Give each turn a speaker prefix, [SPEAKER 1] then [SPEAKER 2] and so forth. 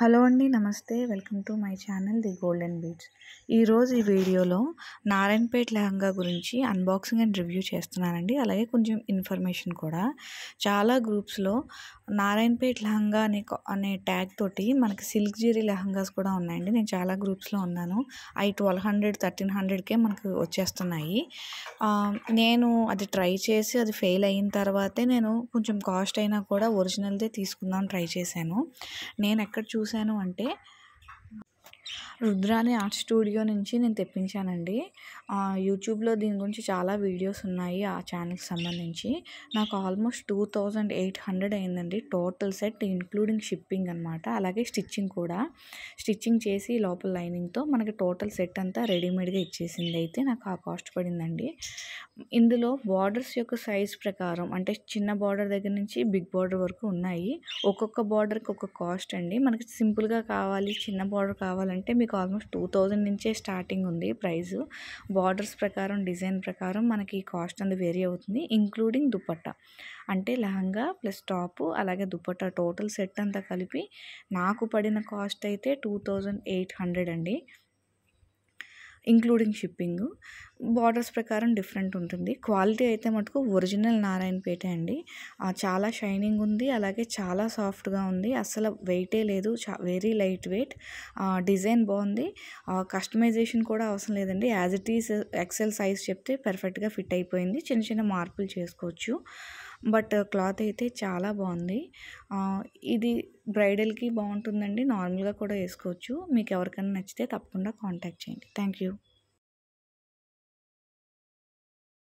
[SPEAKER 1] hello అండి నమస్తే welcome to my channel the golden beats ఈరోజు ఈ వీడియోలో నారాయణపేట్ లెహంగా గురించి అన్బాక్సింగ్ అండ్ రివ్యూ చేస్తున్నానండి అలాగే కొంచెం ఇన్ఫర్మేషన్ కూడా చాలా గ్రూప్స్లో నారాయణపేట్ లెహంగా అనే అనే ట్యాగ్ తోటి మనకి సిల్క్ జీరీ లెహంగాస్ కూడా ఉన్నాయండి నేను చాలా గ్రూప్స్లో ఉన్నాను అవి ట్వెల్వ్ హండ్రెడ్ థర్టీన్ హండ్రెడ్కే మనకు వచ్చేస్తున్నాయి నేను అది ట్రై చేసి అది ఫెయిల్ అయిన తర్వాతే నేను కొంచెం కాస్ట్ అయినా కూడా ఒరిజినల్దే తీసుకుందాం ట్రై చేశాను నేను ఎక్కడ చూశాను అంటే రుద్రాని ఆర్ట్ స్టూడియో నుంచి నేను తెప్పించానండి యూట్యూబ్లో దీని గురించి చాలా వీడియోస్ ఉన్నాయి ఆ ఛానల్కి సంబంధించి నాకు almost two thousand eight hundred అయిందండి టోటల్ సెట్ ఇంక్లూడింగ్ షిప్పింగ్ అనమాట అలాగే స్టిచ్చింగ్ కూడా స్టిచ్చింగ్ చేసి లోపల లైనింగ్తో మనకి టోటల్ సెట్ అంతా రెడీమేడ్గా ఇచ్చేసింది అయితే నాకు ఆ కాస్ట్ పడిందండి ఇందులో బార్డర్స్ యొక్క సైజ్ ప్రకారం అంటే చిన్న బార్డర్ దగ్గర నుంచి బిగ్ బార్డర్ వరకు ఉన్నాయి ఒక్కొక్క బార్డర్కి ఒక కాస్ట్ అండి మనకి సింపుల్గా కావాలి చిన్న బార్డర్ కావాలంటే అంటే మీకు ఆల్మోస్ట్ టూ థౌజండ్ నుంచే స్టార్టింగ్ ఉంది ప్రైజు బార్డర్స్ ప్రకారం డిజైన్ ప్రకారం మనకి కాస్ట్ అనేది వేరీ అవుతుంది ఇంక్లూడింగ్ దుప్పట్ట అంటే లహంగా ప్లస్ టాప్ అలాగే దుప్పట్ట టోటల్ సెట్ అంతా కలిపి నాకు పడిన కాస్ట్ అయితే టూ థౌజండ్ ఎయిట్ హండ్రెడ్ అండి ఇంక్లూడింగ్ షిప్పింగ్ బార్డర్స్ ప్రకారం డిఫరెంట్ ఉంటుంది క్వాలిటీ అయితే మటుకు ఒరిజినల్ నారాయణపేట అండి చాలా షైనింగ్ ఉంది అలాగే చాలా సాఫ్ట్గా ఉంది అసలు వెయిటే లేదు వెరీ లైట్ వెయిట్ డిజైన్ బాగుంది కస్టమైజేషన్ కూడా అవసరం లేదండి as it is XL size చెప్తే పర్ఫెక్ట్గా ఫిట్ అయిపోయింది చిన్న చిన్న మార్పులు చేసుకోవచ్చు బట్ క్లాత్ అయితే చాలా బాగుంది ఇది బ్రైడల్కి బాగుంటుందండి నార్మల్గా కూడా వేసుకోవచ్చు మీకు ఎవరికైనా నచ్చితే తప్పకుండా కాంటాక్ట్ చేయండి థ్యాంక్ యూ